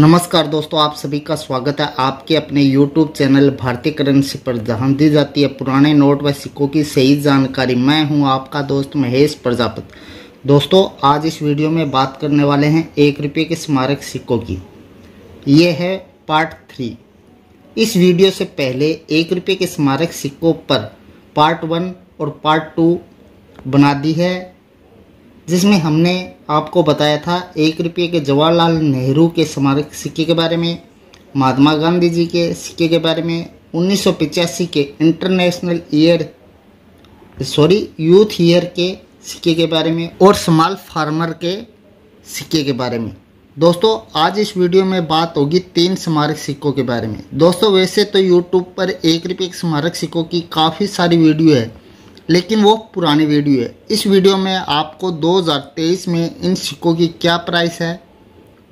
नमस्कार दोस्तों आप सभी का स्वागत है आपके अपने YouTube चैनल भारतीय करेंसी पर जहां दी जाती है पुराने नोट व सिक्कों की सही जानकारी मैं हूं आपका दोस्त महेश प्रजापत दोस्तों आज इस वीडियो में बात करने वाले हैं एक रुपये के स्मारक सिक्कों की ये है पार्ट थ्री इस वीडियो से पहले एक रुपये के स्मारक सिक्कों पर पार्ट वन और पार्ट टू बना दी है जिसमें हमने आपको बताया था एक रुपये के जवाहरलाल नेहरू के स्मारक सिक्के के बारे में महात्मा गांधी जी के सिक्के के बारे में उन्नीस के international year sorry youth year के सिक्के के बारे में और स्मॉल फार्मर के सिक्के के बारे में दोस्तों आज इस वीडियो में बात होगी तीन स्मारक सिक्कों के बारे में दोस्तों वैसे तो यूट्यूब पर एक रुपये के स्मारक सिक्कों की काफ़ी सारी वीडियो है लेकिन वो पुरानी वीडियो है इस वीडियो में आपको 2023 में इन सिक्कों की क्या प्राइस है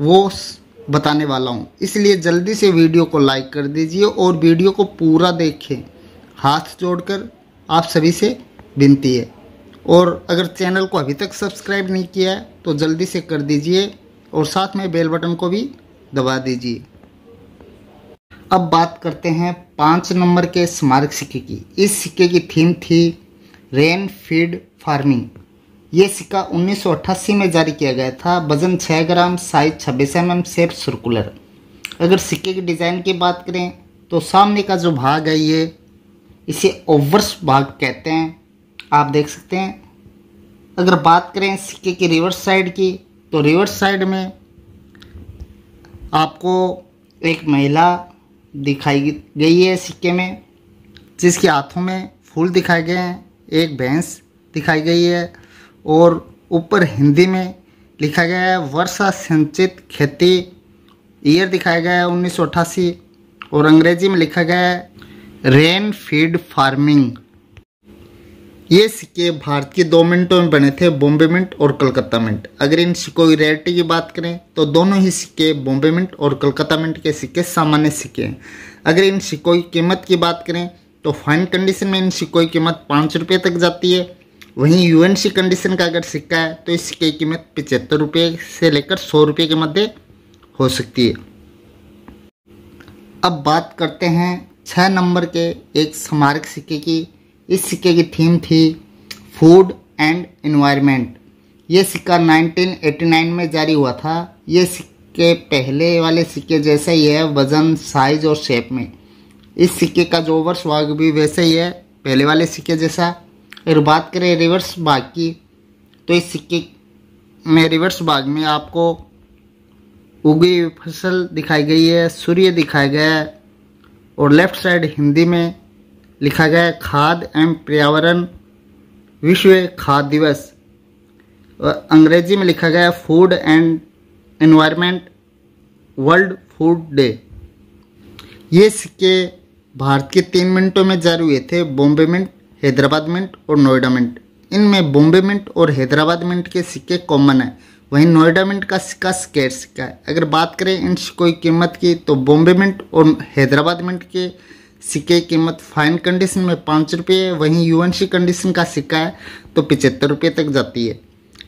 वो बताने वाला हूँ इसलिए जल्दी से वीडियो को लाइक कर दीजिए और वीडियो को पूरा देखें हाथ जोड़कर आप सभी से विनती है और अगर चैनल को अभी तक सब्सक्राइब नहीं किया है तो जल्दी से कर दीजिए और साथ में बेल बटन को भी दबा दीजिए अब बात करते हैं पाँच नंबर के स्मारक सिक्के की इस सिक्के की थीम थी रेन फीड फार्मिंग ये सिक्का 1988 में जारी किया गया था वजन 6 ग्राम साइज छब्बीस एम एम सेफ सर्कुलर अगर सिक्के की डिज़ाइन की बात करें तो सामने का जो भाग है ये इसे ओवर्स भाग कहते हैं आप देख सकते हैं अगर बात करें सिक्के की रिवर्स साइड की तो रिवर्स साइड में आपको एक महिला दिखाई गई है सिक्के में जिसके हाथों में फूल दिखाए गए हैं एक भैंस दिखाई गई है और ऊपर हिंदी में लिखा गया है वर्षा संचित खेती ईयर दिखाया गया है उन्नीस और अंग्रेजी में लिखा गया है रेन फीड फार्मिंग ये सिक्के भारत के दो मिनटों में बने थे बॉम्बे मिंट और कलकत्ता मिंट अगर इन सिक्कों की रेयरिटी की बात करें तो दोनों ही सिक्के बॉम्बे मिंट और कलकत्ता मिंट के सिक्के सामान्य सिक्के हैं अगर इन सिक्कों की कीमत की बात करें तो फाइन कंडीशन में इन सिक्कों की कीमत पाँच रुपये तक जाती है वहीं यूएनसी कंडीशन का अगर सिक्का है तो इस सिक्के की कीमत पचहत्तर रुपये से लेकर सौ रुपये के मध्य हो सकती है अब बात करते हैं छः नंबर के एक स्मारक सिक्के की इस सिक्के की थीम थी फूड एंड इन्वायरमेंट ये सिक्का 1989 में जारी हुआ था ये सिक्के पहले वाले सिक्के जैसा ही है वज़न साइज और शेप में इस सिक्के का जो ओवर्स भाग भी वैसे ही है पहले वाले सिक्के जैसा अगर बात करें रिवर्स भाग की तो इस सिक्के में रिवर्स भाग में आपको उगी फसल दिखाई गई है सूर्य दिखाया गया है और लेफ्ट साइड हिंदी में लिखा गया है खाद एवं पर्यावरण विश्व खाद दिवस अंग्रेजी में लिखा गया है food and environment world food day ये सिक्के भारत के तीन मिनटों में जारी हुए थे बॉम्बे मिंट हैदराबाद मिंट और नोएडा मिंट इनमें बॉम्बे मिंट और हैदराबाद मिंट के सिक्के कॉमन है वहीं नोएडा मिंट का सिक्का स्केट सिक्का है अगर बात करें इन सिक्कों की कीमत की तो बॉम्बे मिंट और हैदराबाद मिंट के सिक्के की कीमत फाइन कंडीशन में पाँच रुपये वहीं सी कंडीशन का सिक्का है तो पिचहत्तर रुपये तक जाती है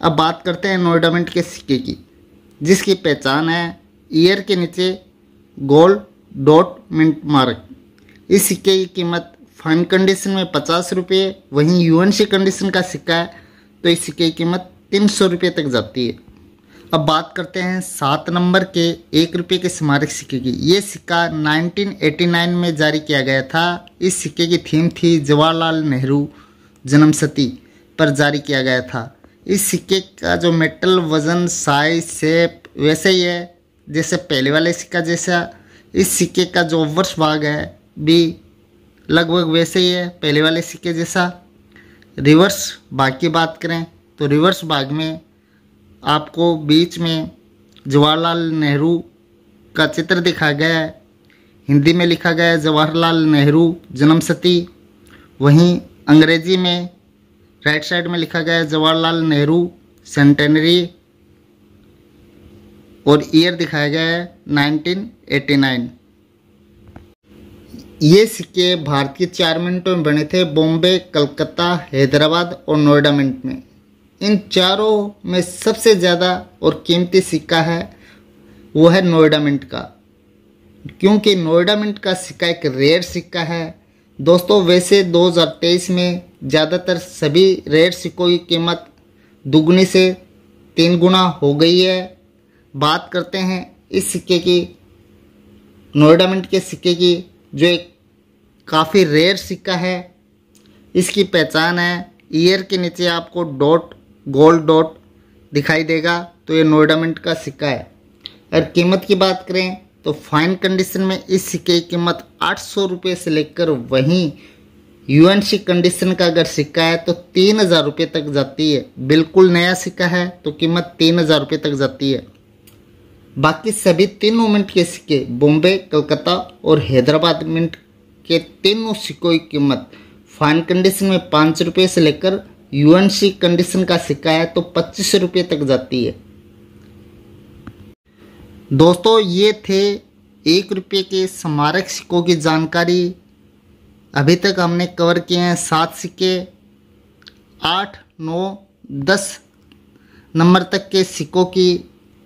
अब बात करते हैं नोएडा मिंट के सिक्के की जिसकी पहचान है ईयर के नीचे गोल्ड डॉट मिंट मार्क इस सिक्के की कीमत फाइन कंडीशन में पचास रुपये वहीं यूएन सी कंडीशन का सिक्का है तो इस सिक्के की कीमत तीन सौ रुपये तक जाती है अब बात करते हैं सात नंबर के एक रुपये के स्मारक सिक्के की ये सिक्का 1989 में जारी किया गया था इस सिक्के की थीम थी जवाहरलाल नेहरू जन्म सती पर जारी किया गया था इस सिक्के का जो मेटल वज़न साइज सेप वैसे ही है जैसे पहले वाले सिक्का जैसा इस सिक्के का जो वर्ष भाग है भी लगभग वैसे ही है पहले वाले सिक्के जैसा रिवर्स भाग की बात करें तो रिवर्स भाग में आपको बीच में जवाहरलाल नेहरू का चित्र दिखा गया है हिंदी में लिखा गया है जवाहरलाल नेहरू जन्म सती वहीं अंग्रेजी में राइट साइड में लिखा गया है जवाहरलाल नेहरू सेंटेनरी और ईयर दिखाया गया है 1989 ये सिक्के भारतीय चार मिनटों में बने थे बॉम्बे कलकत्ता हैदराबाद और नोएडा मिनट में इन चारों में सबसे ज़्यादा और कीमती सिक्का है वो है नोएडा मिनट का क्योंकि नोएडा मिनट का सिक्का एक रेयर सिक्का है दोस्तों वैसे 2023 में ज़्यादातर सभी रेयर सिक्कों की कीमत दुगनी से तीन गुना हो गई है बात करते हैं इस सिक्के की नोएडा मिनट के सिक्के की जो एक काफ़ी रेयर सिक्का है इसकी पहचान है ईयर के नीचे आपको डॉट गोल्ड डॉट दिखाई देगा तो ये नोडामेंट का सिक्का है अगर कीमत की बात करें तो फाइन कंडीशन में इस सिक्के की कीमत आठ सौ रुपये से लेकर वहीं यूएनसी कंडीशन का अगर सिक्का है तो तीन हज़ार रुपये तक जाती है बिल्कुल नया सिक्का है तो कीमत तीन हज़ार रुपये तक जाती है बाकी सभी तीनों मिनट के सिक्के बॉम्बे कलकत्ता और हैदराबाद मिनट के तीनों सिक्कों की कीमत फाइन कंडीशन में पाँच रुपये से लेकर यूएनसी कंडीशन का सिक्का है तो पच्चीस रुपये तक जाती है दोस्तों ये थे एक रुपये के स्मारक सिक्कों की जानकारी अभी तक हमने कवर किए हैं सात सिक्के आठ नौ दस नंबर तक के सिक्कों की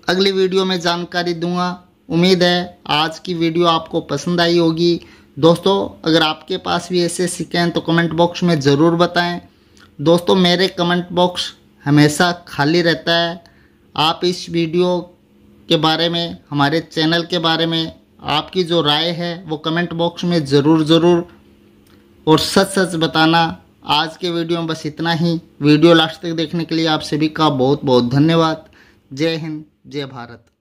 अगली वीडियो में जानकारी दूंगा उम्मीद है आज की वीडियो आपको पसंद आई होगी दोस्तों अगर आपके पास भी ऐसे सिक्के हैं तो कमेंट बॉक्स में ज़रूर बताएं दोस्तों मेरे कमेंट बॉक्स हमेशा खाली रहता है आप इस वीडियो के बारे में हमारे चैनल के बारे में आपकी जो राय है वो कमेंट बॉक्स में ज़रूर ज़रूर और सच सच बताना आज के वीडियो में बस इतना ही वीडियो लास्ट तक देखने के लिए आप सभी का बहुत बहुत धन्यवाद जय हिंद जय भारत